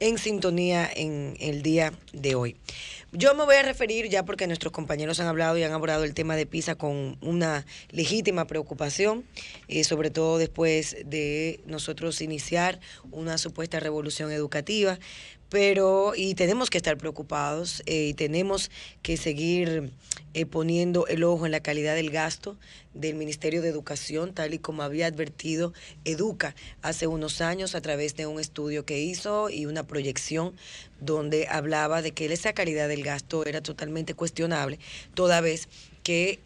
en sintonía en el día de hoy. Yo me voy a referir, ya porque nuestros compañeros han hablado y han abordado el tema de PISA con una legítima preocupación, eh, sobre todo después de nosotros iniciar una supuesta revolución educativa, pero y tenemos que estar preocupados eh, y tenemos que seguir eh, poniendo el ojo en la calidad del gasto del Ministerio de Educación, tal y como había advertido Educa hace unos años a través de un estudio que hizo y una proyección donde hablaba de que esa calidad del gasto era totalmente cuestionable, toda vez que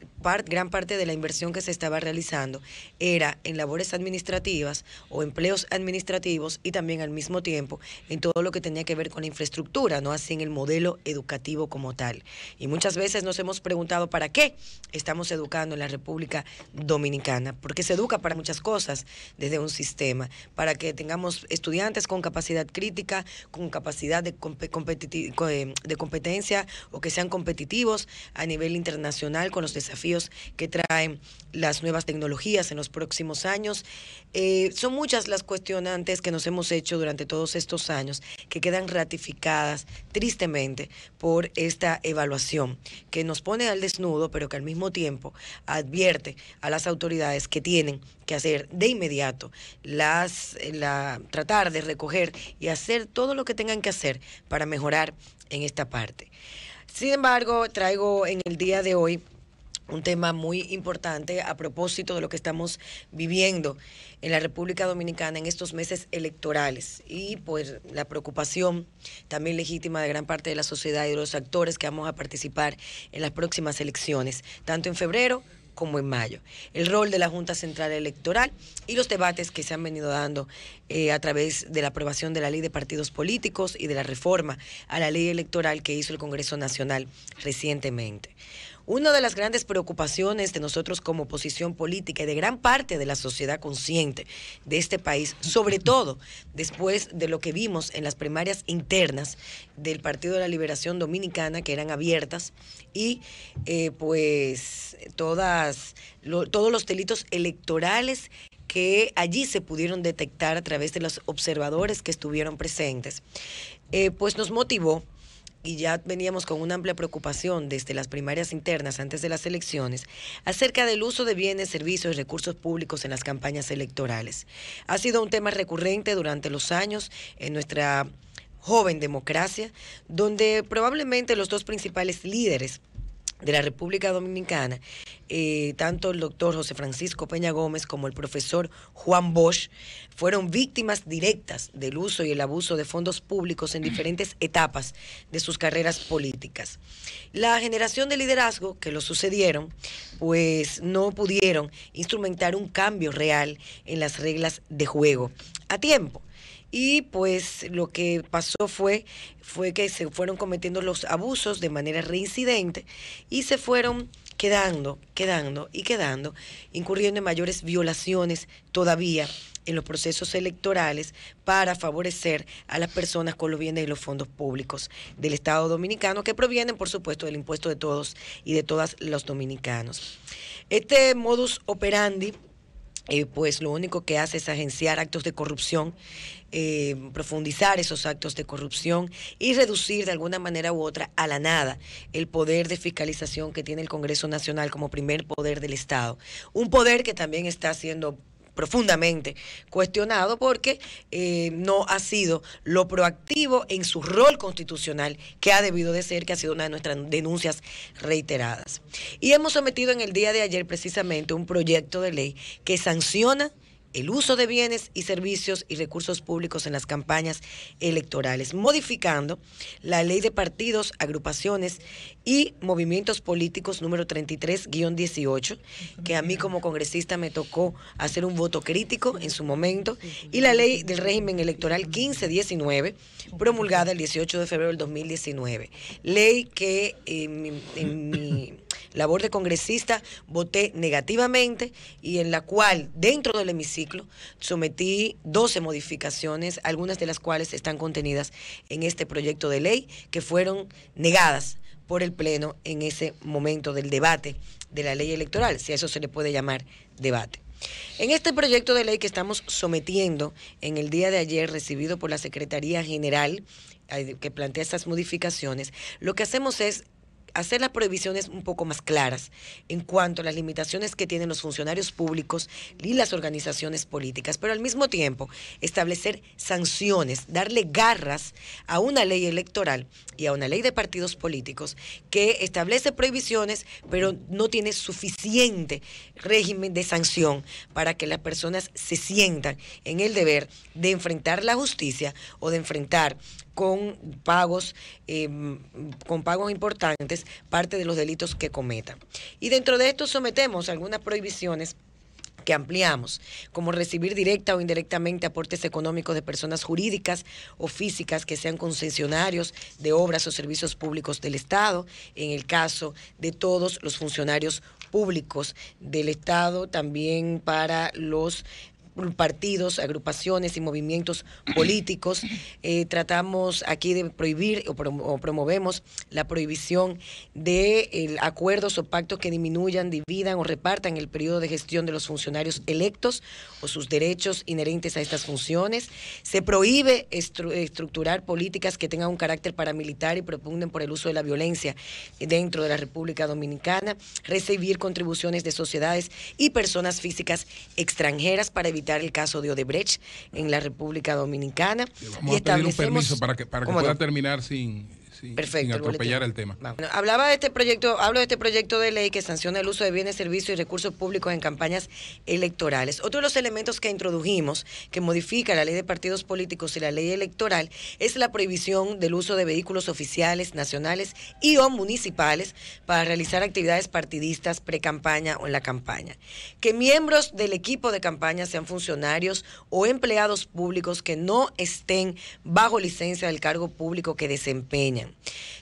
gran parte de la inversión que se estaba realizando era en labores administrativas o empleos administrativos y también al mismo tiempo en todo lo que tenía que ver con la infraestructura, no así en el modelo educativo como tal. Y muchas veces nos hemos preguntado para qué estamos educando en la República Dominicana, porque se educa para muchas cosas desde un sistema, para que tengamos estudiantes con capacidad crítica, con capacidad de competencia o que sean competitivos a nivel internacional con los desafíos que traen las nuevas tecnologías en los próximos años. Eh, son muchas las cuestionantes que nos hemos hecho durante todos estos años que quedan ratificadas tristemente por esta evaluación que nos pone al desnudo, pero que al mismo tiempo advierte a las autoridades que tienen que hacer de inmediato las tratar de recoger y hacer todo lo que tengan que hacer para mejorar en esta parte. Sin embargo, traigo en el día de hoy un tema muy importante a propósito de lo que estamos viviendo en la República Dominicana en estos meses electorales y pues la preocupación también legítima de gran parte de la sociedad y de los actores que vamos a participar en las próximas elecciones, tanto en febrero como en mayo, el rol de la Junta Central Electoral y los debates que se han venido dando eh, a través de la aprobación de la ley de partidos políticos y de la reforma a la ley electoral que hizo el Congreso Nacional recientemente. Una de las grandes preocupaciones de nosotros como oposición política y de gran parte de la sociedad consciente de este país, sobre todo después de lo que vimos en las primarias internas del Partido de la Liberación Dominicana, que eran abiertas, y eh, pues todas, todos los delitos electorales que allí se pudieron detectar a través de los observadores que estuvieron presentes, eh, pues nos motivó y ya veníamos con una amplia preocupación desde las primarias internas antes de las elecciones acerca del uso de bienes, servicios y recursos públicos en las campañas electorales. Ha sido un tema recurrente durante los años en nuestra joven democracia, donde probablemente los dos principales líderes de la República Dominicana, eh, tanto el doctor José Francisco Peña Gómez como el profesor Juan Bosch fueron víctimas directas del uso y el abuso de fondos públicos en mm. diferentes etapas de sus carreras políticas. La generación de liderazgo que lo sucedieron, pues no pudieron instrumentar un cambio real en las reglas de juego a tiempo y pues lo que pasó fue, fue que se fueron cometiendo los abusos de manera reincidente y se fueron quedando, quedando y quedando, incurriendo en mayores violaciones todavía en los procesos electorales para favorecer a las personas con los bienes y los fondos públicos del Estado dominicano, que provienen, por supuesto, del impuesto de todos y de todas los dominicanos. Este modus operandi eh, pues lo único que hace es agenciar actos de corrupción, eh, profundizar esos actos de corrupción y reducir de alguna manera u otra a la nada el poder de fiscalización que tiene el Congreso Nacional como primer poder del Estado. Un poder que también está siendo profundamente cuestionado porque eh, no ha sido lo proactivo en su rol constitucional que ha debido de ser, que ha sido una de nuestras denuncias reiteradas. Y hemos sometido en el día de ayer precisamente un proyecto de ley que sanciona el uso de bienes y servicios y recursos públicos en las campañas electorales, modificando la ley de partidos, agrupaciones y movimientos políticos número 33-18, que a mí como congresista me tocó hacer un voto crítico en su momento, y la ley del régimen electoral 15-19, promulgada el 18 de febrero del 2019, ley que eh, labor de congresista, voté negativamente y en la cual, dentro del hemiciclo, sometí 12 modificaciones, algunas de las cuales están contenidas en este proyecto de ley, que fueron negadas por el Pleno en ese momento del debate de la ley electoral, si a eso se le puede llamar debate. En este proyecto de ley que estamos sometiendo en el día de ayer, recibido por la Secretaría General, eh, que plantea estas modificaciones, lo que hacemos es hacer las prohibiciones un poco más claras en cuanto a las limitaciones que tienen los funcionarios públicos y las organizaciones políticas, pero al mismo tiempo establecer sanciones, darle garras a una ley electoral y a una ley de partidos políticos que establece prohibiciones, pero no tiene suficiente régimen de sanción para que las personas se sientan en el deber de enfrentar la justicia o de enfrentar con pagos, eh, con pagos importantes, parte de los delitos que cometa. Y dentro de esto sometemos algunas prohibiciones que ampliamos, como recibir directa o indirectamente aportes económicos de personas jurídicas o físicas que sean concesionarios de obras o servicios públicos del Estado, en el caso de todos los funcionarios públicos del Estado, también para los partidos, agrupaciones y movimientos políticos. Eh, tratamos aquí de prohibir o, promovemos la prohibición de acuerdos o pactos que disminuyan, dividan o repartan el periodo de gestión de los funcionarios electos o sus derechos inherentes a estas funciones. Se prohíbe estructurar políticas que tengan un carácter paramilitar y propugnen por el uso de la violencia dentro de la República Dominicana, recibir contribuciones de sociedades y personas físicas extranjeras para evitar el caso de Odebrecht en la República Dominicana. Vamos y a pedir un permiso para que, para que pueda terminar sin Perfecto, atropellar el, tema. Hablaba de este proyecto, hablo de este proyecto de ley que sanciona el uso de bienes, servicios y recursos públicos en campañas electorales. Otro de los elementos que introdujimos, que modifica la ley de partidos políticos y la ley electoral, es la prohibición del uso de vehículos oficiales, nacionales y o municipales para realizar actividades partidistas pre-campaña o en la campaña. Que miembros del equipo de campaña sean funcionarios o empleados públicos que no estén bajo licencia del cargo público que desempeña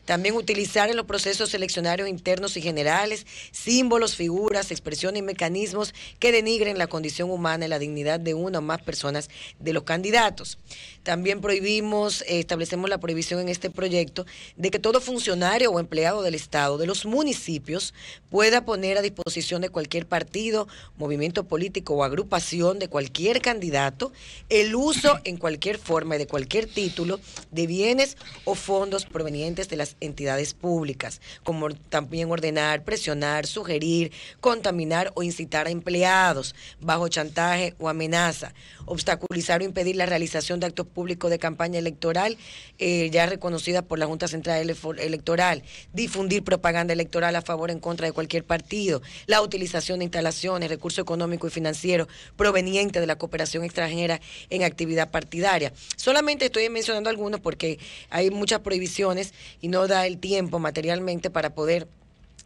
también utilizar en los procesos seleccionarios internos y generales símbolos, figuras, expresiones y mecanismos que denigren la condición humana y la dignidad de una o más personas de los candidatos. También prohibimos, eh, establecemos la prohibición en este proyecto de que todo funcionario o empleado del Estado, de los municipios, pueda poner a disposición de cualquier partido, movimiento político o agrupación de cualquier candidato el uso en cualquier forma y de cualquier título de bienes o fondos provenientes de las entidades públicas, como también ordenar, presionar, sugerir, contaminar o incitar a empleados bajo chantaje o amenaza, obstaculizar o impedir la realización de actos públicos de campaña electoral eh, ya reconocida por la Junta Central Electoral, difundir propaganda electoral a favor o en contra de cualquier partido, la utilización de instalaciones, recursos económicos y financieros provenientes de la cooperación extranjera en actividad partidaria. Solamente estoy mencionando algunos porque hay muchas prohibiciones y no da el tiempo materialmente para poder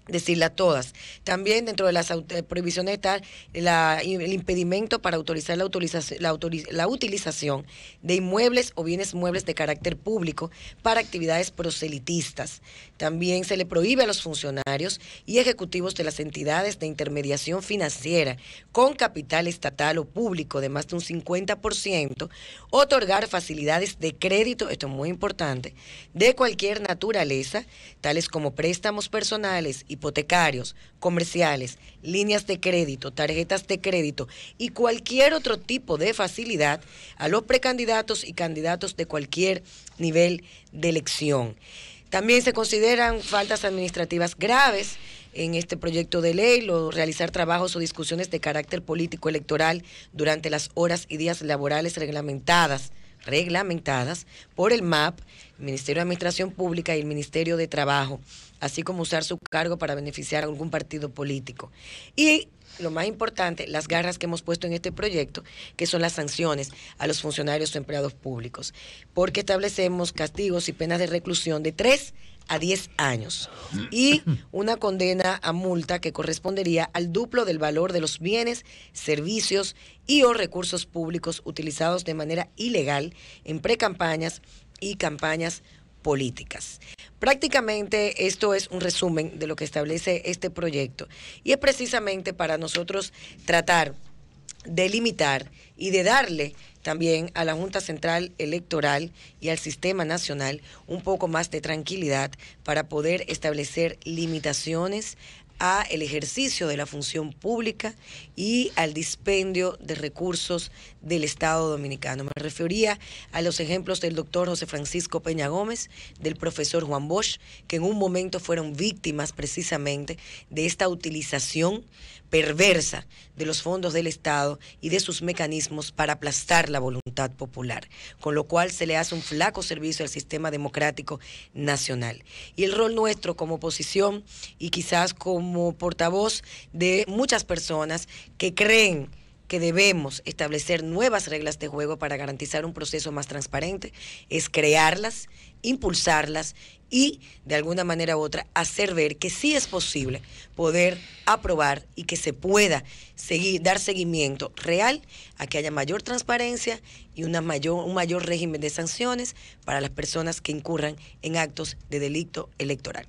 decirla todas. También dentro de las eh, prohibiciones está el impedimento para autorizar la, utilización de inmuebles o bienes muebles de carácter público para actividades proselitistas. También se le prohíbe a los funcionarios y ejecutivos de las entidades de intermediación financiera con capital estatal o público de más de un 50% otorgar facilidades de crédito, esto es muy importante, de cualquier naturaleza, tales como préstamos personales hipotecarios, comerciales, líneas de crédito, tarjetas de crédito y cualquier otro tipo de facilidad a los precandidatos y candidatos de cualquier nivel de elección. También se consideran faltas administrativas graves en este proyecto de ley, lo, realizar trabajos o discusiones de carácter político electoral durante las horas y días laborales reglamentadas reglamentadas por el MAP, Ministerio de Administración Pública y el Ministerio de Trabajo, así como usar su cargo para beneficiar a algún partido político. Y lo más importante, las garras que hemos puesto en este proyecto, que son las sanciones a los funcionarios o empleados públicos, porque establecemos castigos y penas de reclusión de 3 a 10 años y una condena a multa que correspondería al duplo del valor de los bienes, servicios y o recursos públicos utilizados de manera ilegal en precampañas y campañas políticas. Prácticamente esto es un resumen de lo que establece este proyecto y es precisamente para nosotros tratar de limitar y de darle también a la Junta Central Electoral y al Sistema Nacional un poco más de tranquilidad para poder establecer limitaciones a el ejercicio de la función pública y al dispendio de recursos del Estado dominicano. Me refería a los ejemplos del doctor José Francisco Peña Gómez, del profesor Juan Bosch, que en un momento fueron víctimas precisamente de esta utilización perversa de los fondos del Estado y de sus mecanismos para aplastar la voluntad popular, con lo cual se le hace un flaco servicio al sistema democrático nacional. Y el rol nuestro como oposición y quizás como portavoz de muchas personas que creen que debemos establecer nuevas reglas de juego para garantizar un proceso más transparente es crearlas, impulsarlas y, de alguna manera u otra, hacer ver que sí es posible poder aprobar y que se pueda seguir, dar seguimiento real a que haya mayor transparencia y una mayor, un mayor régimen de sanciones para las personas que incurran en actos de delito electoral.